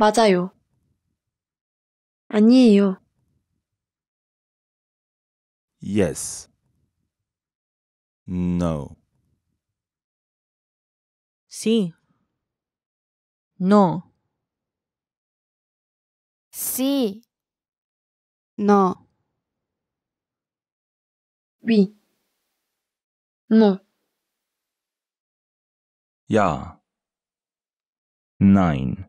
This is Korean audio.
맞아요. 아니에요. Yes. No. Sí. No. Sí. No. Oui. Non. Ja. n i n